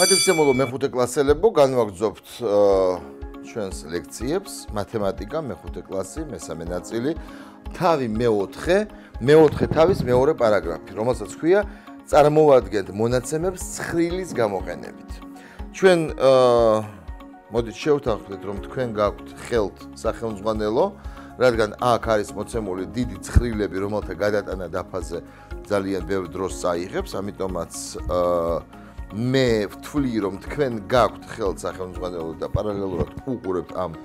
გადავცემულო მეხუთე კლასელებო, განვაგრძობთ ჩვენს ლექციებს, მათემატიკა მეხუთე კლასი, მესამე ნაწილი, თავი მეოთხე, მეოთხე თავის მეორე პარაგრაფი, რომელსაც ხვია წარმოვადგენთ მონაცემებს ცხრილის გამოყენებით. ჩვენ მოდით შევთანხმდეთ, რომ თქვენ გაქვთ ხელთ სახელმძღვანელო, რადგან აქ არის მოცემული დიდი ცხრილები, რომელთა გადატანა დაფაზე ძალიან ბევრ დროს წაიღებს, ამიტომაც აა მე ვთვლი რომ თქვენ გაქვთ ხელ სახელმწიფოს და პარალელურად უყურებთ ამ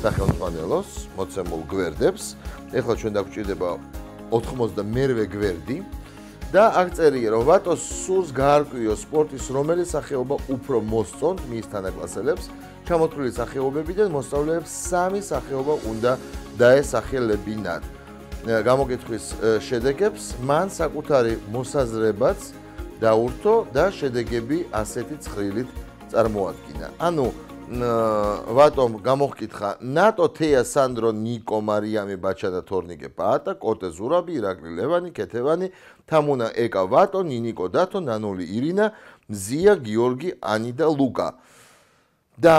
სახელმწიფოს მოცემულ გვერდებს ეხლა ჩვენ დაგვჭირდება 91 გვერდი და აღწერია რომ ვატოს სურს გაარკვიო სპორტის რომელი სახეობა უფრო მოსწონთ მის თანაკლასელებს ჩამოთვლილი სახეობებიდან მოსწავლეებს სამი სახეობა უნდა დაესახელებინათ გამოკითხვის შედეგებს მან საკუთარი მოსაზრებაც დაურთო და შედეგები ასეთი ცხრილით წარმოადგინა. ანუ ვატომ გამოგკითხა ნატო თეა სანდრო ნიკო მარიამი ბაჭა და თორნიკე პატა კოტე ზურაბი ირაკლი ლევანი ქეთევანი თამუნა ეკა ვატო ნინიკო დათო ნანოლი ირინა მზია გიორგი ანი და ლუკა და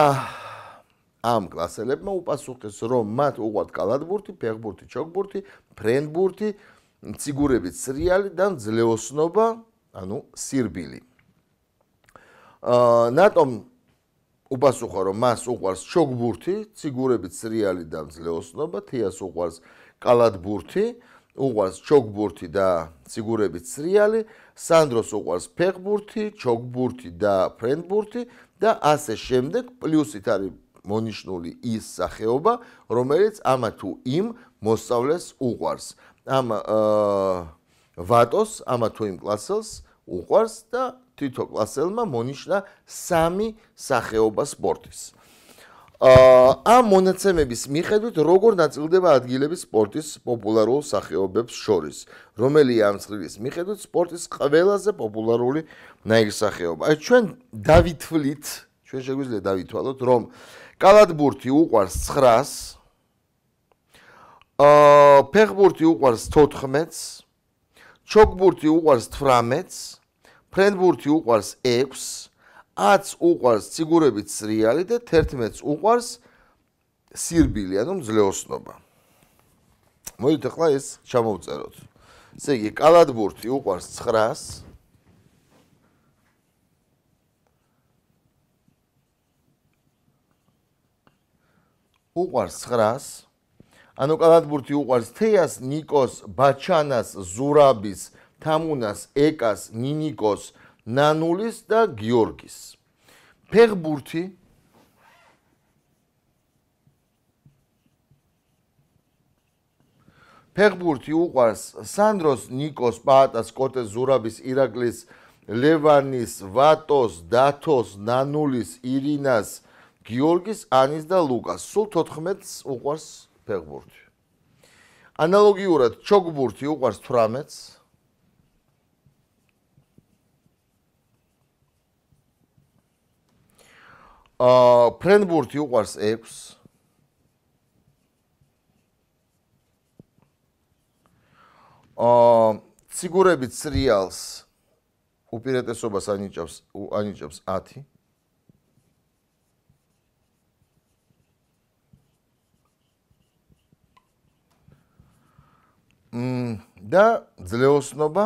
ამ კლასელებმა უპასუხეს რომ მათ უყვათ კალადბურთი, ფეხბურთი, ჩოგბურთი, ფრენბურთი, ციგურები, სრიალი და ძლეოსნობა ანუ სირბილი. აა ნატომ უპასუხა რომ მას უყვარს ჩოგბურთი, ციგურებით სრიალი და მძლეოსნობა, თიას უყვარს კალათბურთი, უყვარს ჩოგბურთი და ციგურებით სრიალი, სანდროს უყვარს ფეხბურთი, ჩოგბურთი და ფრენბურთი და ასე შემდეგ პლუსით არის მონიშნული ის სახეობა, რომელიც ამა თუ იმ მოსავლეს უყვარს. ამ აა ვატოს ამა თუ იმ კლასელს უყარს და თვითო კლასელმა მონიშნა სამი სახეობა სპორტის. აა ამ მონაცემების მიხედვით როგორ დაწილდება ადგილები სპორტის პოპულარულ სახეობებს შორის, რომელია ამ წრის მიხედვით სპორტის ყველაზე პოპულარული ნაირსახეობა. აი ჩვენ დავითვლით, ჩვენ შეგვიძლია დავითვალოთ, რომ კალათბურთი უყარს 9-ს აა ფეხბურთი უყარს 14-ს ჩოგბურთი უყარს 18-ს, ფრენბურთი უყარს 6-ს, 10-ს უყარს ციგურებით სრიალი და 11-ს უყარს სირბილი, ანუ ძლეოსნობა. მოდით ახლა ეს ჩამოვწეროთ. ესე იგი, კალათბურთი უყარს 9-ს. უყარს 9-ს. ანუ კალათბურთი უყვარს თეას, ნიკოს, ბაჩანას, ზურაბის, თამუნას, ეკას, ნინიკოს, ნანულის და გიორგის. ფეხბურთი ფეხბურთი უყვარს სანდროს, ნიკოს, პაატას, კოტეს, ზურაბის, ირაკლის, ლევანის, ვატოს, დათოს, ნანულის, ირინას, გიორგის, ანის და ლუკას. სულ 14-ს უყვარს ფეხბურთი. ანალოგიურად ჩოგბურთი უყარს 18-ს. ა ფრენბურთი უყარს 6-ს. ა ციგურები ცრიალს უპირატესობას ანიჭებს ანიჭებს 10. და ძლეოსნობა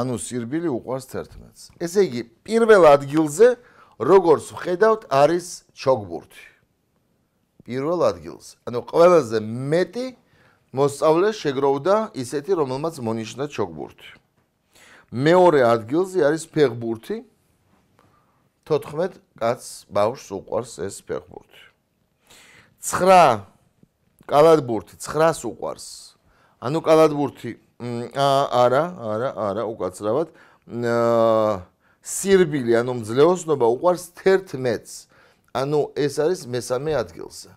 ანუ სირბილი უყვარს 11-ს. ესე იგი, პირველ ადგილზე როგორც ხედავთ, არის ჩოგბურთი. პირველ ადგილზე. ანუ ყველაზე მეტი მოსწავლე შეგროვდა ისეთი, რომელმაც მონიშნა ჩოგბურთი. მეორე ადგილზე არის ფეხბურთი. 14 კაც ბავშვს უყვარს ეს ფეხბურთი. 9 კალადბურთი 9-ს უყარს. ანუ კალადბურთი არა, არა, არა, უკაცრავად. სირბილი, ანუ მძლეოსნობა უყარს 11-ს. ანუ ეს არის მესამე ადგილზე.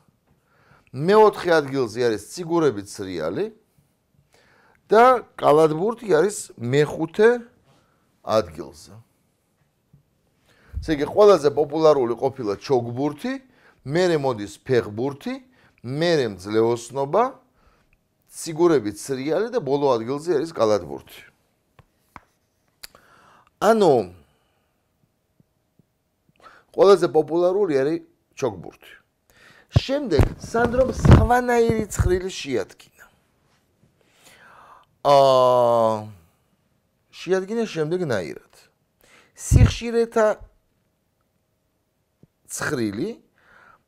მეოთხე ადგილზე არის ციგურები ცრიალი და კალადბურთი არის მეხუთე ადგილზე. ესე იგი, ყველაზე პოპულარული ყოფილა ჩოგბურთი მერე მოდის ფეხბურთი, მერე მძლეოსნობა, ციგურები ცრიალი და ბოლო ადგილზე არის კალათბურთი. ანუ ყველაზე პოპულარული არის ჩოგბურთი. შემდეგ სანდრომ სავანაირი ცხრილი შეადგინა. აა შეადგინა შემდეგ ნაირად. სიხშირეთა ცხრილი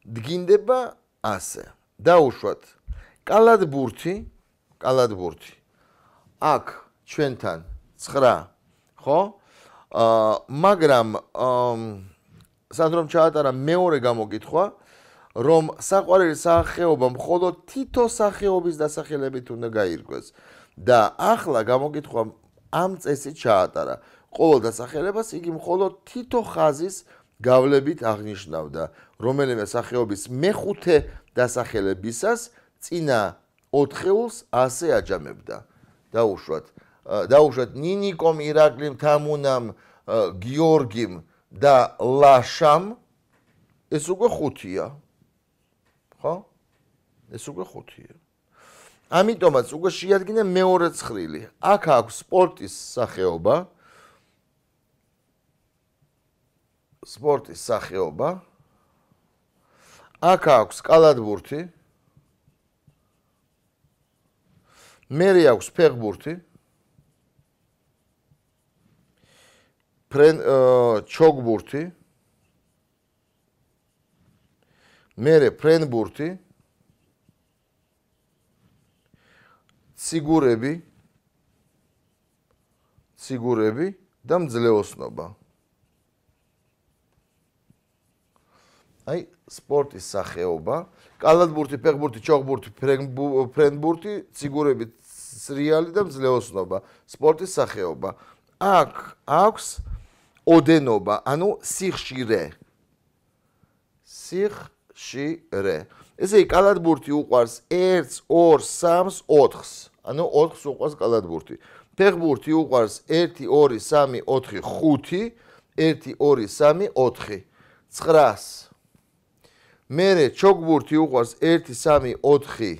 დგინდება ასე. დაუშვათ. კალადბურთი, კალადბურთი. აქ ჩვენთან 9, ხო? აა მაგრამ აა სანდრომ ჩაატარა მეორე გამოკითხვა, რომ საყვარელი სახეობა მხოლოდ თითო სახეობის დასახელებით უნდა გაირკვეს. და ახლა გამოკითხვა ამ წესით ჩაატარა. ყოველ დასახელებას იგი მხოლოდ თითო ხაზის გავლებით აღნიშნავდა. რომელიმე სახეობის მეხუთე დასახელებისას წინა 4-ულს ასე აჯამებდა. დაუშვათ, დაუშვათ ნინიკომ ირაკლიმ თამუნამ გიორგიმ და ლაშამ ეს უკვე 5-ია. ხო? ეს უკვე 5-ია. ამიტომაც უკვე შეადგინა მეორე ცხრილი. აქ აქვს სპორტის სახეობა. სპორტის სახეობა. აქ აქვს კალადბურთი მე რი აქვს ფეხბურთი ფრენ ჩოგბურთი მე რე ფრენბურთი ციგურები ციგურები და მძლეოსნობა აი სპორტის სახეობა კალათბურთი, ფეხბურთი, ჩოგბურთი, ფრენბურთი, ციგურები, სრიალი და ძლეოსნობა სპორტის სახეობა. აქ აქვს ოდენობა, ანუ სიხშირე. სიხშირე. ესე იგი კალათბურთი უყარს 1, 2, 3, 4-ს. ანუ 4-ს უყარს კალათბურთი. ფეხბურთი უყარს 1, 2, 3, 4, 5. 1, 2, 3, 4. 9-ს მე ჩოგბურთი უყვარს 1 3 4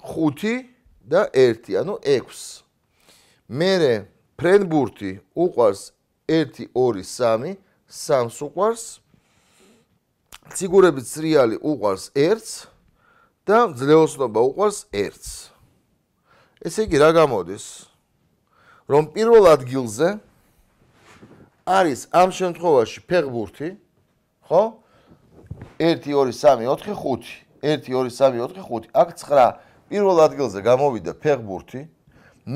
5 და 1 ანუ 6 მე ფრენბურთი უყვარს 1 2 3 3-ს უყვარს ციგურების სრიალი უყვარს 1-ს და ძლევოსნობა უყვარს 1-ს ესე იგი რა გამოდის რომ პირველ ადგილზე არის ამ შემთხვევაში ფეხბურთი ხო? 1 აქ 9 პირველ ადგილზე გამოვიდა ფეხბურთი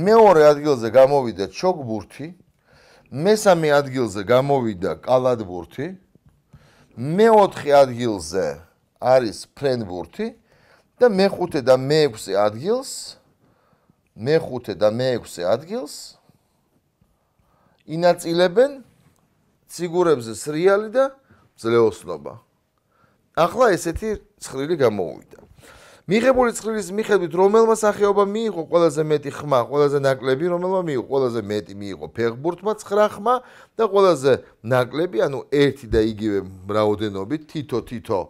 მეორე ადგილზე გამოვიდა ჩოგბურთი მესამე ადგილზე გამოვიდა კალადბურთი მეოთხე ადგილზე არის ფრენბურთი და მეხუთე და მეექვსე ადგილს მეხუთე და მეექვსე ადგილს ინაწილებენ ციგურებზე სრიალი და ძლეოსნობა ახლა ესეთი ცხრილი გამოუვიდა. მიღებული ცხრილის მიხედვით, რომელმა სახეობა მიიღო ყველაზე მეტი ხმა, ყველაზე ნაკლები, რომელმა მიიღო ყველაზე მეტი მიიღო ფეხბურთმა 9 ხმა და ყველაზე ნაკლები, ანუ ერთი და იგივე რაოდენობით, თითო თითო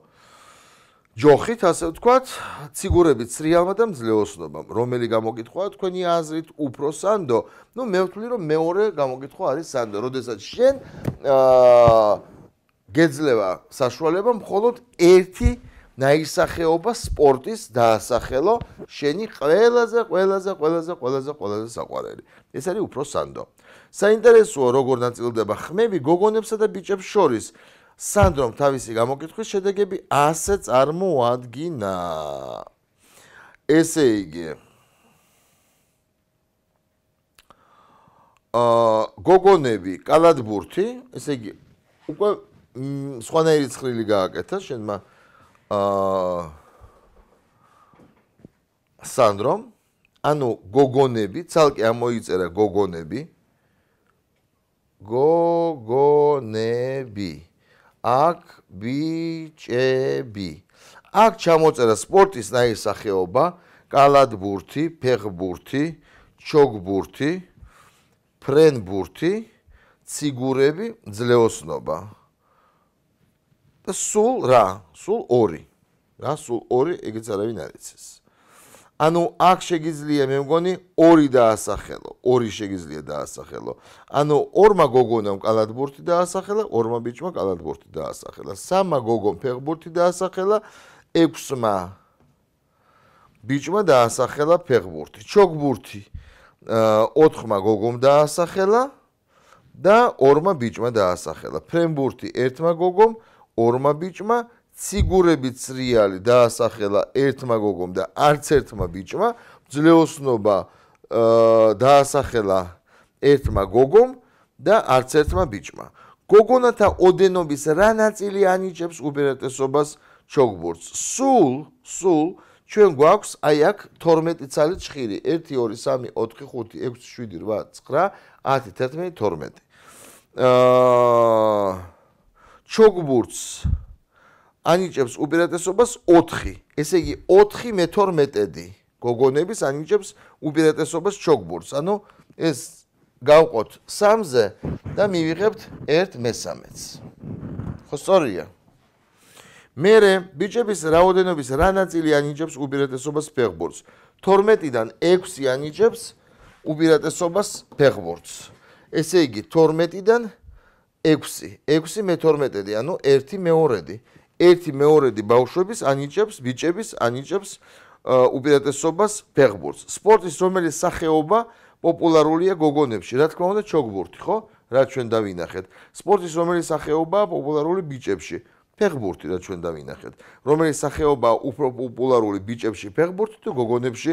ჯოხით, ასე ვთქვათ, ციგურებით სრიალმა და მძლეოსნობამ, რომელი გამოგიტყვა თქვენი აზრით უფრო სანდო, ну მე ვთვლი რომ მეორე გამოგიტყვა არის სანდო, როდესაც შენ აა გეძლება საშუალება მხოლოდ ერთი ნაისახეობა სპორტის დაასახელო შენი ყველაზე ყველაზე ყველაზე ყველაზე ყველაზე საყვარელი. ეს არის უფრო სანდო. საინტერესოა როგორ დაწილდება ხმები გოგონებსა და ბიჭებს შორის. სანდრომ თავისი გამოკითხვის შედეგები ასე წარმოადგინა. ესე იგი აა გოგონები, კალათბურთი, ესე იგი უკვე სვანაირი ცხრილი გააკეთა შენმა აა სანდრომ ანუ გოგონები ცალკე ამოიწერა გოგონები გოგონები აქ ბიჭები აქ ჩამოწერა სპორტის ნაი სახეობა კალადბურთი ფეხბურთი ჩოგბურთი ფრენბურთი ციგურები ძლეოსნობა და სულ რა? სულ 2. რა? სულ 2 ეგეც არავინ არ იცის. ანუ აქ შეიძლება მე მგონი 2 დაასახელო. 2 შეიძლება დაასახელო. ანუ 2-მა გოგონამ კალათბურთი დაასახელა, 2-მა ბიჭმა კალათბურთი დაასახელა. 3-მა გოგონ ფეხბურთი დაასახელა, 6-მა ბიჭმა დაასახელა ფეხბურთი. ჩოგბურთი 4-მა გოგონ დაასახელა და 2-მა ბიჭმა დაასახელა. ფრენბურთი 1-მა გოგონ დაასახელა. ორმა ბიჭმა ციგურებით სრიალი დაასახელა ერთმა გოგომ და არც ერთმა ბიჭმა ძლეოსნობა დაასახელა ერთმა გოგომ და არც ერთმა ბიჭმა გოგონათა ოდენობის რა ნაწილი ანიჭებს უპირატესობას ჩოგბურთს სულ სულ ჩვენ გვაქვს აი აქ 12 წალი ჭხირი 1 2 3 4 5 6 7 8 9 10 11 12 აა ჩოგბურთს ანიჭებს უპირატესობას 4. ესე იგი 4 მე-12-დი გოგონების ანიჭებს უპირატესობას ჩოგბურთს. ანუ ეს გავყოთ 3-ზე და მივიღებთ 1/13-ს. ხო სწორია? მერე ბიჭების რაოდენობის რა ნაწილი ანიჭებს უპირატესობას ფეხბურთს? 12-დან 6 ანიჭებს უპირატესობას ფეხბურთს. ესე იგი 12-დან 6 6 6-ი 12 ანუ 1-მეორედი 1-მეორედი ბავშვების ანიჭებს ბიჭების ანიჭებს უპირატესობას ფეხბურთს სპორტის რომელიც სახეობა პოპულარულია გოგონებში რა თქმა უნდა ჩოგბურთი ხო რა ჩვენ დავინახეთ სპორტის რომელიც სახეობა პოპულარული ბიჭებში ფეხბურთი რა ჩვენ დავინახეთ რომელიც სახეობა უფრო პოპულარული ბიჭებში ფეხბურთი თუ გოგონებში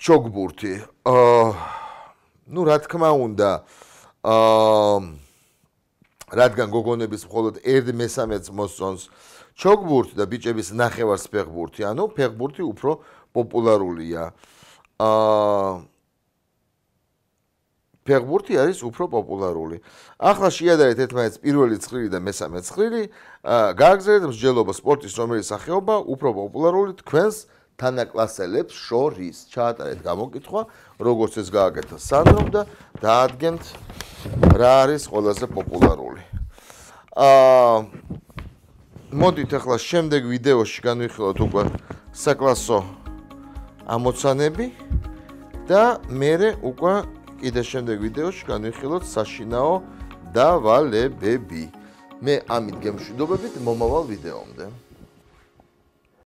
ჩოგბურთი აა ну რა თქმა უნდა აა რადგან გოგონების მხოლოდ 1/3-ს მოსწონს ჩოგბურთი და ბიჭების ნახევარს ფეხბურთი, ანუ ფეხბურთი უფრო პოპულარულია. აა ფეხბურთი არის უფრო პოპულარული. ახლა შეადარეთ ერთმანეთს პირველი ცხრილი და მესამე ცხრილი. აა გააგზავნეთ მსჯელობა სპორტის რომელი სახეობა უფრო პოპულარული თქვენს თანაკლასელებს შორის. ჩაატარეთ გამოკითხვა, როგორც ეს გააკეთა სანდრომ და დაადგენთ რა არის ყველაზე პოპულარული. აა მოდით ახლა შემდეგ ვიდეოში განვიხილოთ უკვე საკლასო ამოცანები და მე უკვე კიდე შემდეგ ვიდეოში განვიხილოთ საშინაო დავალებები. მე ამით გემშვიდობებით მომავალ ვიდეომდე.